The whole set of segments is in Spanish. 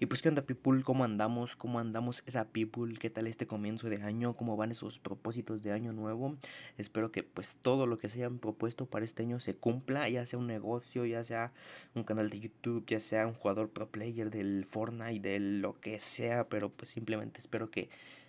Y pues qué onda people, cómo andamos, cómo andamos esa people, qué tal este comienzo de año, cómo van esos propósitos de año nuevo. Espero que pues todo lo que se hayan propuesto para este año se cumpla, ya sea un negocio, ya sea un canal de YouTube, ya sea un jugador pro player del Fortnite, de lo que sea, pero pues simplemente espero que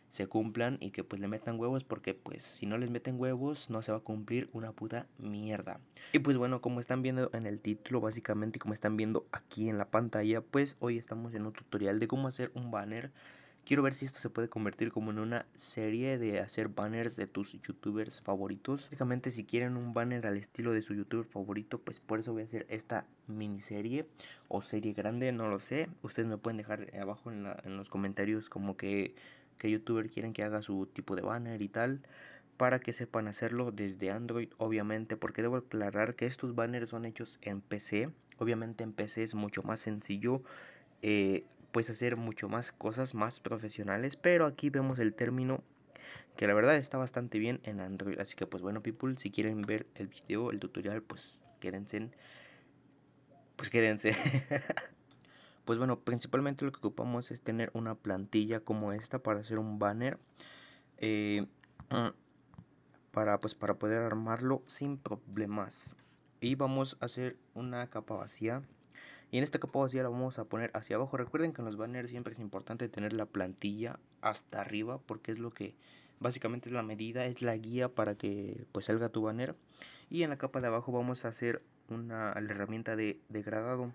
se cumplan y que pues le metan huevos porque pues si no les meten huevos no se va a cumplir una puta mierda. Y pues bueno, como están viendo en el título básicamente y como están viendo aquí en la pantalla, pues hoy estamos en un tutorial de cómo hacer un banner. Quiero ver si esto se puede convertir como en una serie de hacer banners de tus youtubers favoritos. Básicamente si quieren un banner al estilo de su youtuber favorito, pues por eso voy a hacer esta miniserie o serie grande, no lo sé. Ustedes me pueden dejar abajo en, en los comentarios como que que youtuber quieren que haga su tipo de banner y tal para que sepan hacerlo desde Android, obviamente, porque debo aclarar que estos banners son hechos en PC. Obviamente en PC es mucho más sencillo, eh, pues hacer mucho más cosas más profesionales, pero aquí vemos el término que la verdad está bastante bien en Android. Así que pues bueno, people, si quieren ver el video, el tutorial, pues quédense, pues quédense. Pues bueno, principalmente lo que ocupamos es tener una plantilla como esta para hacer un banner. Eh, para, pues, para poder armarlo sin problemas. Y vamos a hacer una capa vacía. Y en esta capa vacía la vamos a poner hacia abajo. Recuerden que en los banners siempre es importante tener la plantilla hasta arriba. Porque es lo que básicamente es la medida, es la guía para que pues salga tu banner. Y en la capa de abajo vamos a hacer una, herramienta de degradado.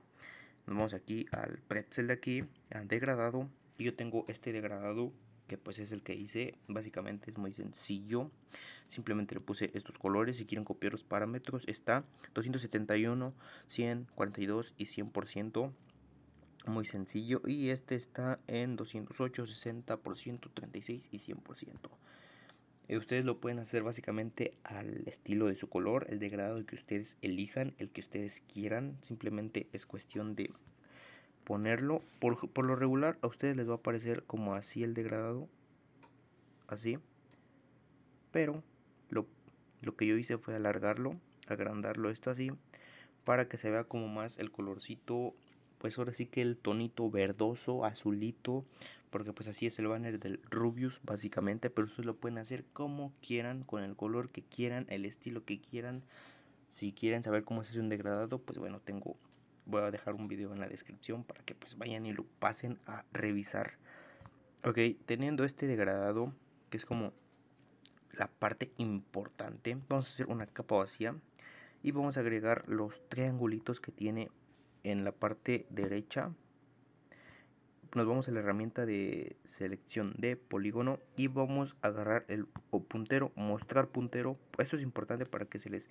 Nos vamos aquí al pretzel de aquí, al degradado. Y yo tengo este degradado que pues es el que hice. Básicamente es muy sencillo. Simplemente le puse estos colores. Si quieren copiar los parámetros, está 271, 100, 42 y 100%. Muy sencillo. Y este está en 208, 60%, 36 y 100%. Eh, ustedes lo pueden hacer básicamente al estilo de su color, el degradado que ustedes elijan, el que ustedes quieran. Simplemente es cuestión de ponerlo. Por, lo regular a ustedes les va a aparecer como así el degradado. Así. Pero lo, lo que yo hice fue alargarlo, agrandarlo esto así. Para que se vea como más el colorcito. Pues ahora sí que el tonito verdoso, azulito porque pues así es el banner del Rubius básicamente, pero ustedes lo pueden hacer como quieran, con el color que quieran, el estilo que quieran. Si quieren saber cómo se hace un degradado, pues bueno, tengo voy a dejar un video en la descripción para que pues vayan y lo pasen a revisar. Ok, teniendo este degradado, que es como la parte importante, vamos a hacer una capa vacía y vamos a agregar los triangulitos que tiene en la parte derecha nos vamos a la herramienta de selección de polígono y vamos a agarrar el puntero, mostrar puntero. Esto es importante para que se les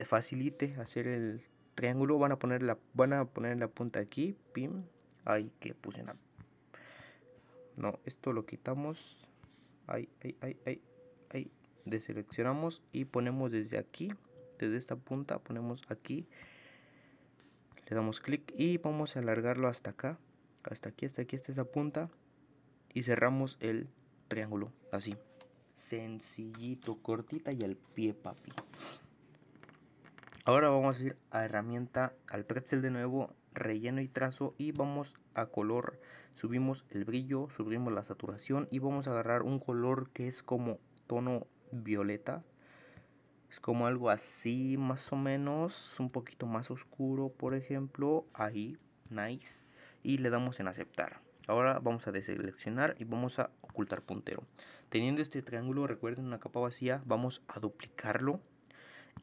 facilite hacer el triángulo. Van a poner la, van a poner la punta aquí, pim. hay que puse No, esto lo quitamos. Ahí, ay, ahí, ahí, Deseleccionamos y ponemos desde aquí, desde esta punta, ponemos aquí. Le damos clic y vamos a alargarlo hasta acá hasta aquí, hasta aquí, hasta esa punta. Y cerramos el triángulo, así. Sencillito, cortita y al pie, papi. Ahora vamos a ir a herramienta, al pretzel de nuevo, relleno y trazo y vamos a color. Subimos el brillo, subimos la saturación y vamos a agarrar un color que es como tono violeta. Es como algo así, más o menos, un poquito más oscuro, por ejemplo. Ahí, nice y le damos en aceptar. Ahora vamos a deseleccionar y vamos a ocultar puntero. Teniendo este triángulo, recuerden, una capa vacía, vamos a duplicarlo.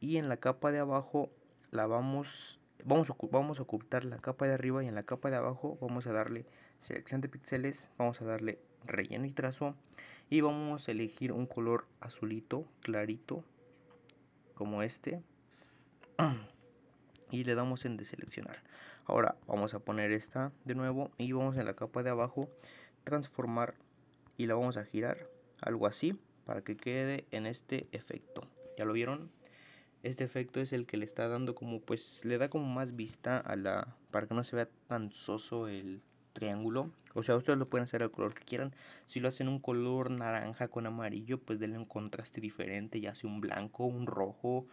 Y en la capa de abajo la vamos, vamos, vamos a ocultar la capa de arriba y en la capa de abajo vamos a darle selección de píxeles, vamos a darle relleno y trazo. Y vamos a elegir un color azulito, clarito, como este. Y le damos en deseleccionar. Ahora vamos a poner esta de nuevo y vamos en la capa de abajo, transformar y la vamos a girar, algo así, para que quede en este efecto. ¿Ya lo vieron? Este efecto es el que le está dando como, pues le da como más vista a la, para que no se vea tan soso el triángulo. O sea, ustedes lo pueden hacer al color que quieran. Si lo hacen un color naranja con amarillo, pues denle un contraste diferente, ya sea un blanco, un rojo,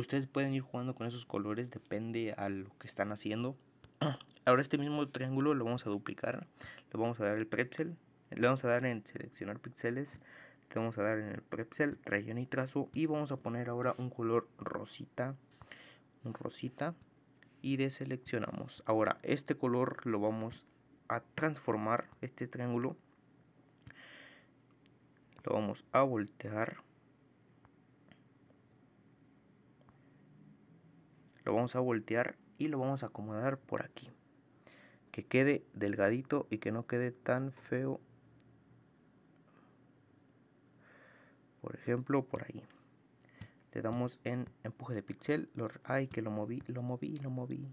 ustedes pueden ir jugando con esos colores, depende a lo que están haciendo. Ahora este mismo triángulo lo vamos a duplicar, le vamos a dar el pretzel, le vamos a dar en seleccionar píxeles, le vamos a dar en el pretzel, relleno y trazo y vamos a poner ahora un color rosita, un rosita y deseleccionamos. Ahora este color lo vamos a transformar, este triángulo lo vamos a voltear Lo vamos a voltear y lo vamos a acomodar por aquí. Que quede delgadito y que no quede tan feo. Por ejemplo, por ahí. Le damos en empuje de pixel. Lo, ay, que lo moví, lo moví, lo moví.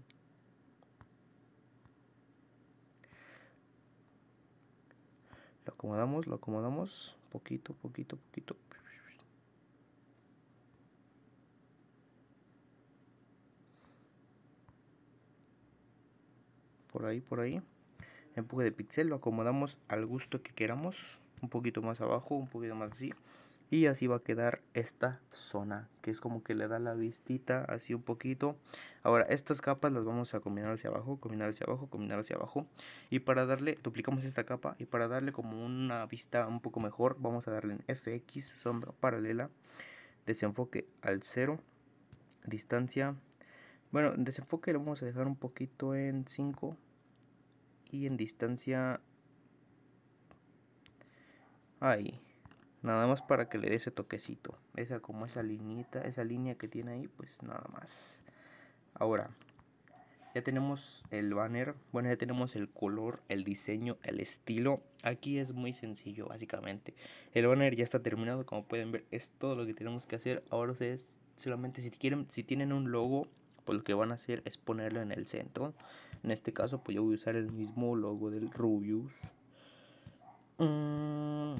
Lo acomodamos, lo acomodamos. Poquito, poquito, poquito. por ahí, por ahí. Empuje de píxel lo acomodamos al gusto que queramos. Un poquito más abajo, un poquito más así. Y así va a quedar esta zona, que es como que le da la vistita así un poquito. Ahora, estas capas las vamos a combinar hacia abajo, combinar hacia abajo, combinar hacia abajo. Y para darle, duplicamos esta capa y para darle como una vista un poco mejor, vamos a darle en FX, sombra paralela, desenfoque al cero, distancia. Bueno, desenfoque lo vamos a dejar un poquito en 5, en distancia ahí nada más para que le dé ese toquecito esa como esa lineita esa línea que tiene ahí pues nada más ahora ya tenemos el banner bueno ya tenemos el color el diseño el estilo aquí es muy sencillo básicamente el banner ya está terminado como pueden ver es todo lo que tenemos que hacer ahora ustedes solamente si quieren si tienen un logo pues lo que van a hacer es ponerlo en el centro. En este caso, pues yo voy a usar el mismo logo del Rubius. Mm,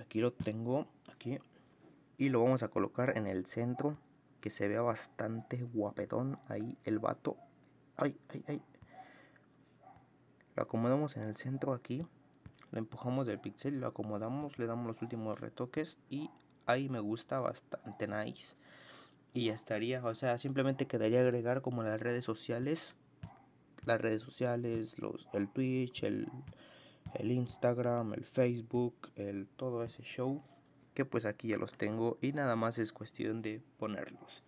aquí lo tengo, aquí. Y lo vamos a colocar en el centro, que se vea bastante guapetón ahí el vato. Ay, ay, ay. Lo acomodamos en el centro aquí. Lo empujamos del pixel, lo acomodamos, le damos los últimos retoques y ahí me gusta bastante nice y ya estaría. O sea, simplemente quedaría agregar como las redes sociales. Las redes sociales, los, el Twitch, el, el Instagram, el Facebook, el todo ese show. Que pues aquí ya los tengo y nada más es cuestión de ponerlos.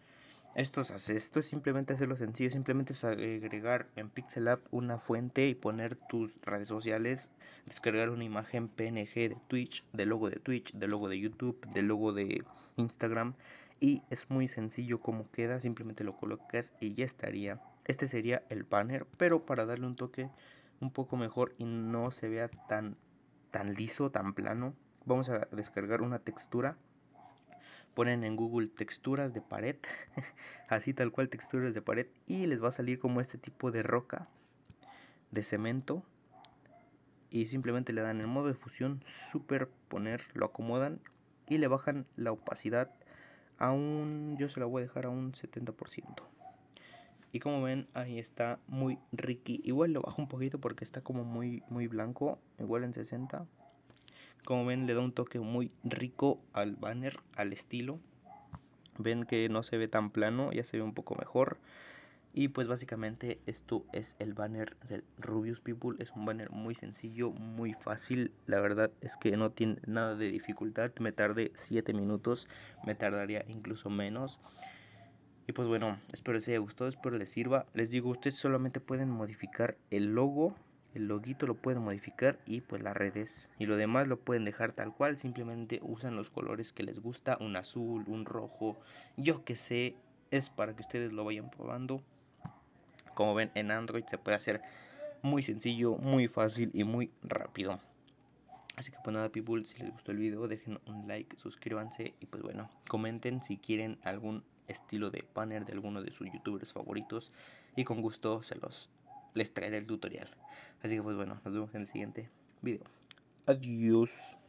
Esto es, esto es simplemente hacerlo sencillo, simplemente es agregar en Pixel App una fuente y poner tus redes sociales, descargar una imagen PNG de Twitch, del logo de Twitch, del logo de YouTube, del logo de Instagram, y es muy sencillo como queda, simplemente lo colocas y ya estaría. Este sería el banner, pero para darle un toque un poco mejor y no se vea tan, tan liso, tan plano, vamos a descargar una textura. Ponen en Google texturas de pared, así tal cual texturas de pared y les va a salir como este tipo de roca de cemento y simplemente le dan el modo de fusión superponer, lo acomodan y le bajan la opacidad aún yo se la voy a dejar a un 70%. Y como ven, ahí está muy Ricky. Igual lo bajo un poquito porque está como muy, muy blanco. Igual en 60. Como ven, le da un toque muy rico al banner, al estilo. Ven que no se ve tan plano, ya se ve un poco mejor. Y pues básicamente esto es el banner del Rubius People. Es un banner muy sencillo, muy fácil. La verdad es que no tiene nada de dificultad. Me tardé 7 minutos. Me tardaría incluso menos. Y pues bueno, espero les haya gustado, espero les sirva. Les digo, ustedes solamente pueden modificar el logo. El loguito lo pueden modificar y pues las redes. Y lo demás lo pueden dejar tal cual. Simplemente usan los colores que les gusta. Un azul, un rojo. Yo que sé. Es para que ustedes lo vayan probando. Como ven en Android se puede hacer muy sencillo, muy fácil y muy rápido. Así que pues nada people, si les gustó el video dejen un like, suscríbanse y pues bueno, comenten si quieren algún estilo de banner de alguno de sus youtubers favoritos y con gusto se los les traeré el tutorial. Así que pues bueno, nos vemos en el siguiente video. Adiós.